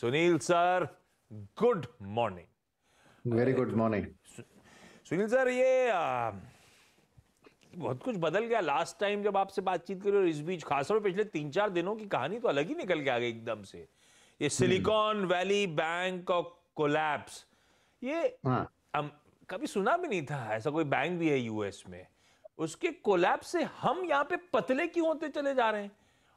Sunil sir good morning very good morning Sunil sir ये आ, बहुत कुछ बदल गया लास्ट टाइम जब आपसे बातचीत करी और इस बीच खासतौर पिछले तीन चार दिनों की कहानी तो अलग ही निकल के आ गई एकदम से ये सिलिकॉन वैली बैंक और कोलैप्स ये हाँ. हम कभी सुना भी नहीं था ऐसा कोई बैंक भी है यूएस में उसके कोलैप्स से हम यहाँ पे पतले क्यों होते चले जा रहे हैं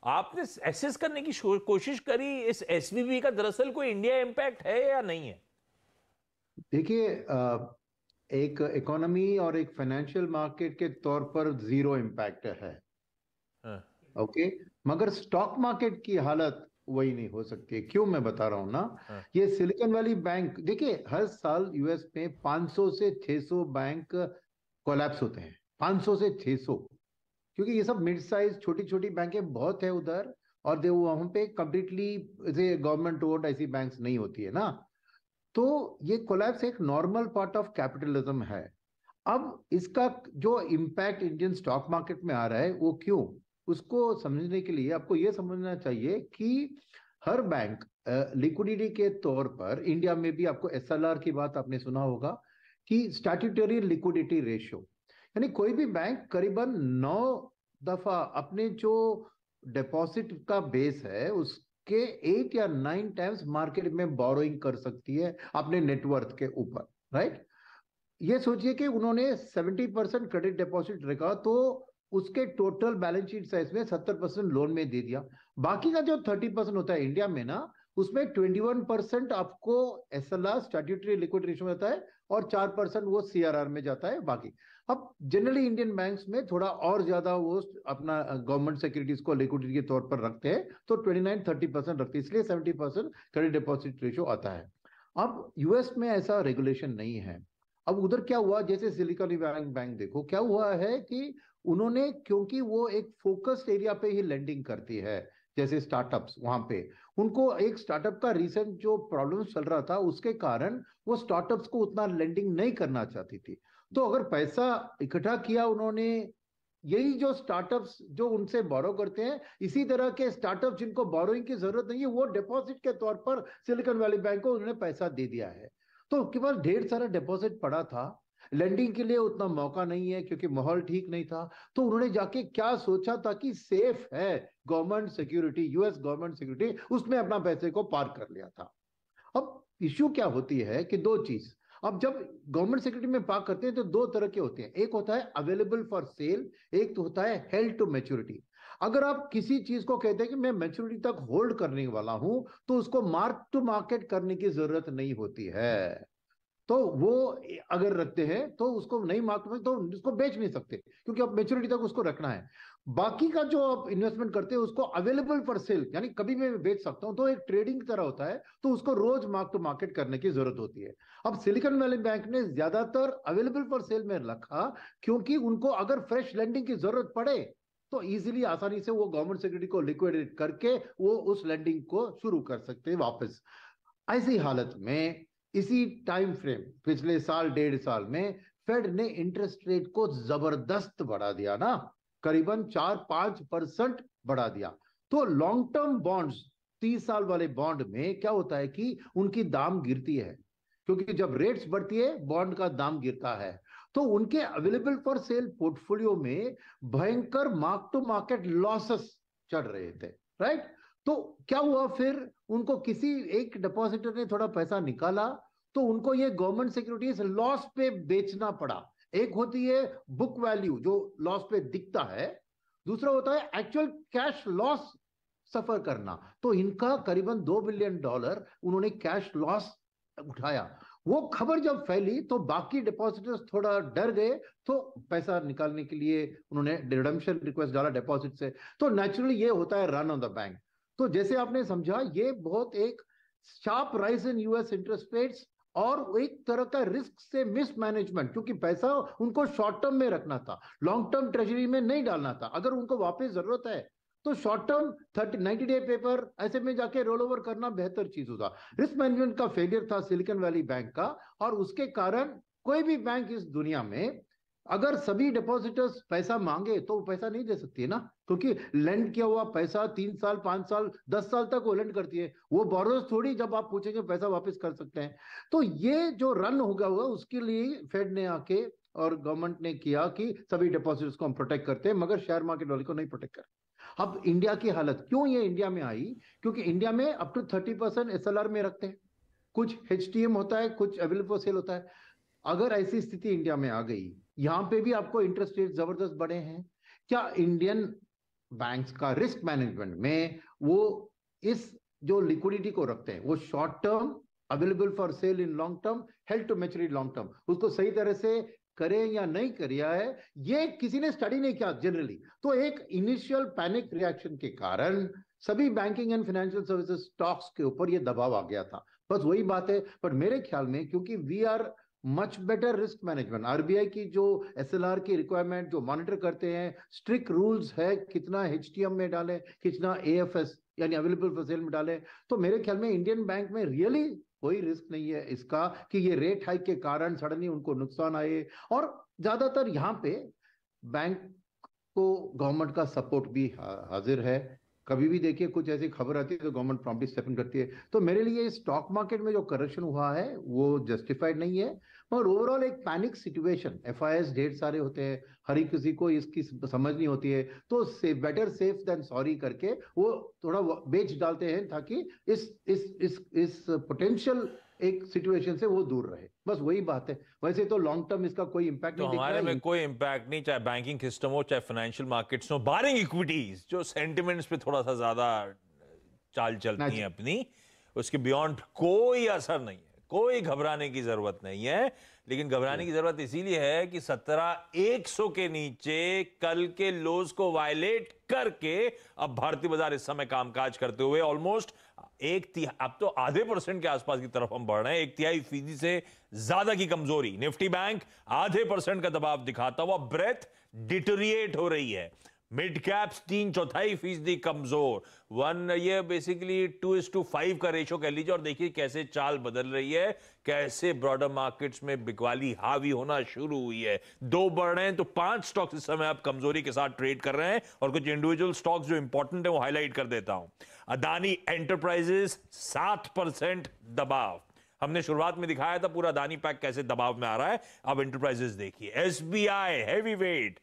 आपने एसेस करने की कोशिश करी इस एस का दरअसल कोई इंडिया इम्पैक्ट है या नहीं है देखिए एक इकोनॉमी और एक फाइनेंशियल मार्केट के तौर पर जीरो इम्पैक्ट है ओके हाँ। मगर स्टॉक मार्केट की हालत वही नहीं हो सकती क्यों मैं बता रहा हूं ना हाँ। ये सिलिकॉन वैली बैंक देखिए हर साल यूएस में 500 से 600 बैंक कोलैप्स होते हैं 500 से 600 क्योंकि ये सब मिड साइज छोटी छोटी बैंकें बहुत है उधर और दे वहां पे कंप्लीटली गवर्नमेंट ओड ऐसी बैंक्स नहीं होती है ना तो ये कोलैप्स एक नॉर्मल पार्ट ऑफ कैपिटलिज्म है अब इसका जो इम्पैक्ट इंडियन स्टॉक मार्केट में आ रहा है वो क्यों उसको समझने के लिए आपको ये समझना चाहिए कि हर बैंक लिक्विडिटी के तौर पर इंडिया में भी आपको एस की बात आपने सुना होगा कि स्टैट्यूटरी लिक्विडिटी रेशियो यानी कोई भी बैंक करीबन नौ दफा अपने जो डिपॉजिट का बेस है उसके एट या नाइन टाइम्स मार्केट में बोरोइंग कर सकती है अपने नेटवर्थ के ऊपर राइट ये सोचिए कि उन्होंने सेवेंटी परसेंट क्रेडिट डिपॉजिट रखा तो उसके टोटल बैलेंस शीट साइज में सत्तर परसेंट लोन में दे दिया बाकी का जो थर्टी परसेंट होता है इंडिया में ना उसमें ट्वेंटी वन परसेंट आपको S L R statutory liquid ratio में जाता है और चार परसेंट वो सी आर आर में जाता है बाकी अब जनरली इंडियन बैंक में थोड़ा और ज्यादा वो अपना गवर्नमेंट सिक्योरिटीज को लिक्विडिटी के तौर पर रखते हैं तो ट्वेंटी नाइन थर्टी परसेंट रखते हैं इसलिए seventy percent credit deposit ratio आता है अब यूएस में ऐसा रेगुलेशन नहीं है अब उधर क्या हुआ जैसे सिलिकॉन वैली बैंक देखो क्या हुआ है कि उन्होंने क्योंकि वो एक फोकस्ड एरिया पे ही लैंडिंग करती है जैसे स्टार्टअप्स वहां पे उनको एक स्टार्टअप का रिसेंट जो प्रॉब्लम चल रहा था उसके कारण वो स्टार्टअप्स को उतना लेंडिंग नहीं करना चाहती थी तो अगर पैसा इकट्ठा किया उन्होंने यही जो स्टार्टअप्स जो उनसे बोरो करते हैं इसी तरह के स्टार्टअप जिनको बोरोइंग की जरूरत नहीं है वो डिपॉजिट के तौर पर सिलिकॉन वैली बैंक को उन्होंने पैसा दे दिया है तो उनके पास ढेर सारा डिपॉजिट पड़ा था लैंडिंग के लिए उतना मौका नहीं है क्योंकि माहौल ठीक नहीं था तो उन्होंने जाके क्या सोचा था कि सेफ है government security US government security उसमें अपना पैसे को पार कर लिया था अब इश्यू क्या होती है कि दो चीज अब जब गवर्नमेंट सेक्रेटरी में पार्क करते हैं तो दो तरह के होते हैं एक होता है अवेलेबल फॉर सेल एक तो होता है हेल्ड टू मेच्योरिटी अगर आप किसी चीज को कहते हैं कि मैं मेच्योरिटी तक होल्ड करने वाला हूं तो उसको मार्क टू मार्केट करने की जरूरत नहीं होती है तो वो अगर रखते हैं तो उसको नहीं मार्क है तो उसको बेच नहीं सकते क्योंकि अब मेच्योरिटी तक उसको रखना है बाकी का जो आप इन्वेस्टमेंट करते हैं उसको अवेलेबल फॉर सेल यानी कभी भी मैं बेच सकता हूं तो एक ट्रेडिंग तरह होता है तो उसको रोज मार्क टू मार्केट करने की जरूरत होती है अब सिलिकॉन वैली बैंक ने ज्यादातर अवेलेबल फॉर सेल में रखा क्योंकि उनको अगर फ्रेश लैंडिंग की जरूरत पड़े तो इजीली आसानी से वो गवर्नमेंट सिक्योरिटी को लिक्विडेट करके वो उस लैंडिंग को शुरू कर सकते हैं वापस ऐसी हालत में इसी टाइम फ्रेम पिछले साल डेढ़ साल में फेड ने इंटरेस्ट रेट को जबरदस्त बढ़ा दिया ना करीबन चार पांच परसेंट बढ़ा दिया तो लॉन्ग टर्म बॉन्ड्स तीस साल वाले बॉन्ड में क्या होता है कि उनकी दाम गिरती है क्योंकि जब रेट्स बढ़ती है बॉन्ड का दाम गिरता है तो उनके अवेलेबल फॉर सेल पोर्टफोलियो में भयंकर मार्क टू मार्केट लॉसेस चढ़ रहे थे राइट तो क्या हुआ फिर उनको किसी एक डिपॉजिटर ने थोड़ा पैसा निकाला तो उनको ये गवर्नमेंट सिक्योरिटीज लॉस पे बेचना पड़ा एक होती है बुक वैल्यू जो लॉस पे दिखता है दूसरा होता है एक्चुअल कैश लॉस सफर करना तो इनका करीबन दो बिलियन डॉलर उन्होंने कैश लॉस उठाया वो खबर जब फैली तो बाकी डिपॉजिटर्स थोड़ा डर गए तो पैसा निकालने के लिए उन्होंने रिडम्शन रिक्वेस्ट डाला डिपॉजिट से तो नेचुरली ये होता है रन ऑन द बैंक तो जैसे आपने समझा ये बहुत एक sharp rise in US interest rates और एक तरह का रिस्क से मिसमैनेजमेंट क्योंकि पैसा उनको शॉर्ट टर्म में रखना था लॉन्ग टर्म ट्रेजरी में नहीं डालना था अगर उनको वापस जरूरत है तो short term thirty ninety day paper ऐसे में जाके रोल ओवर करना बेहतर चीज होता रिस्क मैनेजमेंट का फेलियर था सिलिकॉन वैली बैंक का और उसके कारण कोई भी बैंक इस दुनिया में अगर सभी डिपॉजिटर्स पैसा मांगे तो वो पैसा नहीं दे सकती है ना क्योंकि लेंड किया हुआ पैसा तीन साल पांच साल दस साल तक वो लेंड करती है वो बोरोज थोड़ी जब आप पूछेंगे पैसा वापस कर सकते हैं तो ये जो रन होगा हुआ उसके लिए फेड ने आके और गवर्नमेंट ने किया कि सभी डिपोजिटर्स को हम प्रोटेक्ट करते हैं मगर शेयर मार्केट वाले को नहीं प्रोटेक्ट करते अब इंडिया की हालत क्यों ये इंडिया में आई क्योंकि इंडिया में up to thirty percent S में रखते हैं कुछ एच होता है कुछ अवेलेबल सेल होता है अगर ऐसी स्थिति इंडिया में आ गई यहां पे भी आपको इंटरेस्ट रेट जबरदस्त बढ़े हैं क्या इंडियन बैंक्स का रिस्क मैनेजमेंट में वो इस जो लिक्विडिटी को रखते हैं वो short term available for sale in long term held to maturity long term उसको सही तरह से करें या नहीं करिया है ये किसी ने स्टडी नहीं किया जनरली तो एक इनिशियल पैनिक रिएक्शन के कारण सभी banking and financial services stocks के ऊपर ये दबाव आ गया था बस वही बात है पर मेरे ख्याल में क्योंकि we are much better risk management RBI की जो आर की रिक्वायरमेंट जो मॉनिटर करते हैं स्ट्रिक्ट रूल्स है कितना एम में डालें कितना एस यानी अवेलेबल फॉर सेल में डालें तो मेरे ख्याल में इंडियन बैंक में रियली कोई रिस्क नहीं है इसका कि ये रेट हाइक के कारण सडनली उनको नुकसान आए और ज्यादातर यहाँ पे बैंक को गवर्नमेंट का सपोर्ट भी हाजिर है कभी भी देखिए कुछ ऐसी खबर आती है तो गवर्नमेंट प्रॉम्प्टली स्टेपन करती है तो मेरे लिए स्टॉक मार्केट में जो करप्शन हुआ है वो जस्टिफाइड नहीं है और ओवरऑल एक पैनिक सिचुएशन एफ ढेर सारे होते हैं हर किसी को इसकी समझ नहीं होती है तो से बेटर सेफ देन सॉरी करके वो थोड़ा बेच डालते हैं ताकि इस इस इस इस पोटेंशियल एक सिचुएशन से वो दूर रहे बस वही बात है वैसे तो लॉन्ग टर्म इसका कोई इम्पैक्ट तो नहीं हमारे में कोई इम्पैक्ट नहीं चाहे बैंकिंग सिस्टम हो चाहे फाइनेंशियल मार्केट्स हो बारिंग इक्विटीज जो सेंटिमेंट्स पे थोड़ा सा ज्यादा चाल चलती हाँ है अपनी उसके बियॉन्ड कोई असर नहीं है कोई घबराने की जरूरत नहीं है लेकिन घबराने की जरूरत इसीलिए है कि सत्रह एक सौ के नीचे कल के लोज को वायलेट करके अब भारतीय बाजार इस समय कामकाज करते हुए ऑलमोस्ट एक अब तो आधे परसेंट के आसपास की तरफ हम बढ़ रहे हैं एक तिहाई फीसदी से ज्यादा की कमजोरी निफ्टी बैंक आधे परसेंट का दबाव दिखाता हुआ ब्रेथ डिटोरिएट हो रही है मिड कैप्स तीन चौथाई फीसदी कमजोर वन ये basically two is to five का रेशो कह लीजिए और देखिए कैसे चाल बदल रही है कैसे ब्रॉडर मार्केट्स में बिकवाली हावी होना शुरू हुई है दो बढ़ रहे हैं तो पांच स्टॉक्स इस समय आप कमजोरी के साथ ट्रेड कर रहे हैं और कुछ इंडिविजुअल स्टॉक्स जो इंपॉर्टेंट है वो हाईलाइट कर देता हूं अदानी एंटरप्राइजेस सात परसेंट दबाव हमने शुरुआत में दिखाया था पूरा दानी पैक कैसे दबाव में आ रहा है अब एंटरप्राइजेस देखिए S B I heavy weight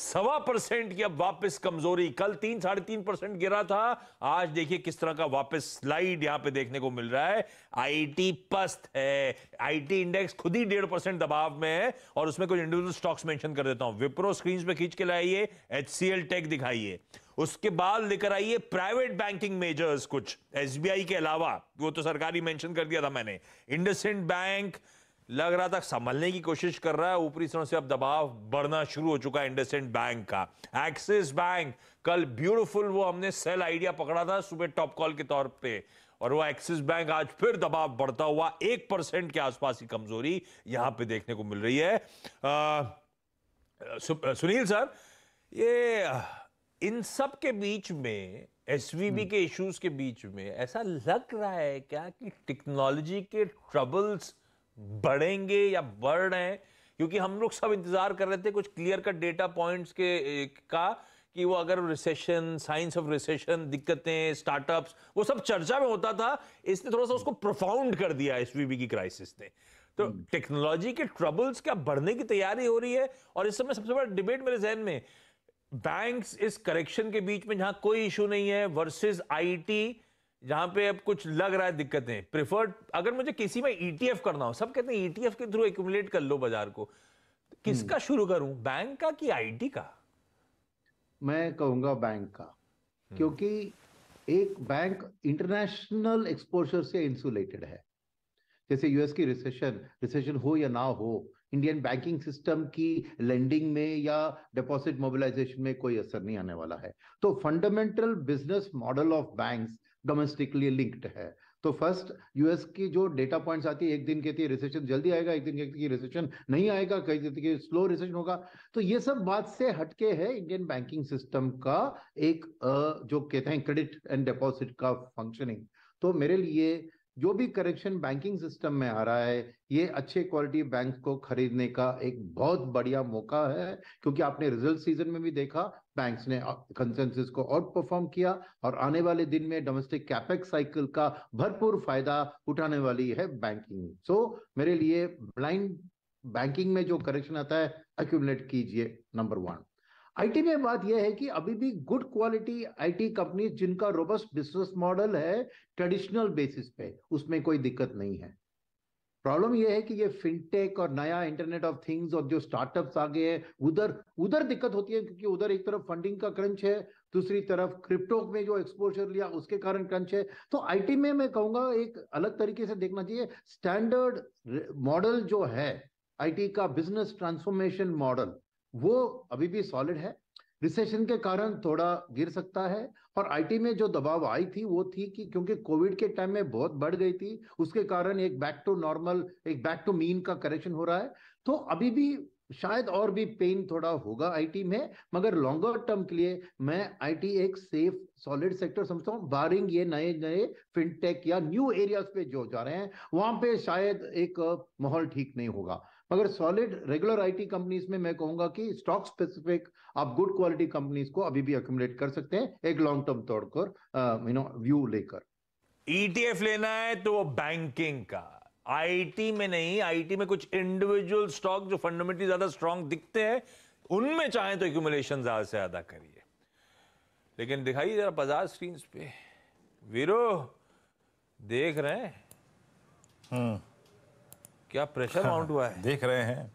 सवा परसेंट की अब वापस कमजोरी कल तीन साढ़े तीन परसेंट गिरा था आज देखिए किस तरह का वापस स्लाइड यहां पे देखने को मिल रहा है आईटी पस्त है आईटी इंडेक्स खुद ही डेढ़ परसेंट दबाव में है और उसमें कुछ इंडिविजुअल स्टॉक्स मेंशन कर देता हूं विप्रो स्क्रीन पे खींच के लाइए एच सी एल टेक दिखाइए उसके बाद लेकर आइए प्राइवेट बैंकिंग मेजर्स कुछ एसबीआई के अलावा वो तो सरकारी मेंशन कर दिया था मैंने इंडसेंट बैंक लग रहा था संभलने की कोशिश कर रहा है ऊपरी स्तरों से अब दबाव बढ़ना शुरू हो चुका है इंडसेंट बैंक का एक्सिस बैंक कल ब्यूटीफुल वो हमने सेल आइडिया पकड़ा था सुबह टॉप कॉल के तौर पे और वो एक्सिस बैंक आज फिर दबाव बढ़ता हुआ एक परसेंट के आसपास की कमजोरी यहां पे देखने को मिल रही है आ, सु, सुनील सर ये इन सब के बीच में एसवीबी हम्म। के इश्यूज के बीच में ऐसा लग रहा है क्या कि टेक्नोलॉजी के ट्रबल्स बढ़ेंगे या बढ़ रहे हैं क्योंकि हम लोग सब इंतजार कर रहे थे कुछ क्लियर कट डेटा पॉइंट्स के का कि वो अगर रिसेशन साइंस ऑफ रिसेशन दिक्कतें स्टार्टअप्स वो सब चर्चा में होता था इसने थोड़ा सा उसको प्रोफाउंड कर दिया एस की क्राइसिस ने तो टेक्नोलॉजी हम्म। के ट्रबल्स क्या बढ़ने की तैयारी हो रही है और इस समय सबसे बड़ा डिबेट मेरे जहन में बैंक्स इस करेक्शन के बीच में जहां कोई इशू नहीं है वर्सेस आईटी जहां पे अब कुछ लग रहा है दिक्कतें प्रिफर्ड अगर मुझे किसी में ईटीएफ e करना हो सब कहते हैं ईटीएफ e के थ्रू एक्यूमुलेट कर लो बाजार को किसका हम्म। शुरू करूं बैंक का कि आईटी का मैं कहूंगा बैंक का हम्म। क्योंकि एक बैंक इंटरनेशनल एक्सपोजर से इंसुलेटेड है जैसे यूएस की रिसेशन रिसेशन हो या ना हो इंडियन बैंकिंग सिस्टम की लेंडिंग में या डिपॉजिट मोबिलाइजेशन में कोई असर नहीं आने वाला है तो fundamental business model of banks domestically linked है तो फर्स्ट यूएस की जो डेटा पॉइंट्स आती है एक दिन कहती है रिसेशन जल्दी आएगा एक दिन कहती है रिसेशन नहीं आएगा कई कहती है स्लो रिसेशन होगा तो ये सब बात से हटके है इंडियन बैंकिंग सिस्टम का एक जो कहते हैं क्रेडिट एंड डिपॉजिट का फंक्शनिंग तो मेरे लिए जो भी करेक्शन बैंकिंग सिस्टम में आ रहा है ये अच्छे क्वालिटी बैंक को खरीदने का एक बहुत बढ़िया मौका है क्योंकि आपने रिजल्ट सीजन में भी देखा बैंक्स ने कंसेंसस को आउट परफॉर्म किया और आने वाले दिन में डोमेस्टिक कैपेक्स साइकिल का भरपूर फायदा उठाने वाली है बैंकिंग सो so, मेरे लिए ब्लाइंड बैंकिंग में जो करेक्शन आता है अक्यूमलेट कीजिए नंबर वन आईटी में बात यह है कि अभी भी गुड क्वालिटी आईटी कंपनी जिनका रोबस्ट बिजनेस मॉडल है ट्रेडिशनल बेसिस पे उसमें कोई दिक्कत नहीं है प्रॉब्लम यह है कि ये फिनटेक और नया इंटरनेट ऑफ थिंग्स और जो स्टार्टअप्स आ गए हैं उधर उधर दिक्कत होती है क्योंकि उधर एक तरफ फंडिंग का क्रंच है दूसरी तरफ क्रिप्टो में जो एक्सपोजर लिया उसके कारण क्रंच है तो आईटी में मैं कहूंगा एक अलग तरीके से देखना चाहिए स्टैंडर्ड मॉडल जो है आईटी का बिजनेस ट्रांसफॉर्मेशन मॉडल वो अभी भी सॉलिड है रिसेशन के कारण थोड़ा गिर सकता है और आईटी में जो दबाव आई थी वो थी कि क्योंकि कोविड के टाइम में बहुत बढ़ गई थी उसके कारण एक बैक टू नॉर्मल एक बैक टू मीन का करेक्शन हो रहा है तो अभी भी शायद और भी पेन थोड़ा होगा आईटी में मगर लॉन्गर टर्म के लिए मैं आईटी एक सेफ सॉलिड सेक्टर समझता हूँ बारिंग ये नए नए फिनटेक या न्यू एरियाज पे जो जा रहे हैं वहां पे शायद एक माहौल ठीक नहीं होगा मगर सॉलिड रेगुलर आईटी कंपनीज में मैं कहूंगा कि स्टॉक स्पेसिफिक आप गुड क्वालिटी कंपनीज को अभी भी अकोमोडेट कर सकते हैं एक लॉन्ग टर्म तौर पर यू नो व्यू लेकर ईटीएफ e लेना है तो वो बैंकिंग का आईटी में नहीं आईटी में कुछ इंडिविजुअल स्टॉक जो फंडामेंटली ज्यादा स्ट्रांग दिखते हैं उनमें चाहे तो एक्यूमुलेशन ज्यादा से ज्यादा करिए लेकिन दिखाइए जरा बाजार स्क्रीन पे वीरो देख रहे हैं हम्म क्या प्रेशर माउंट हुआ है देख रहे हैं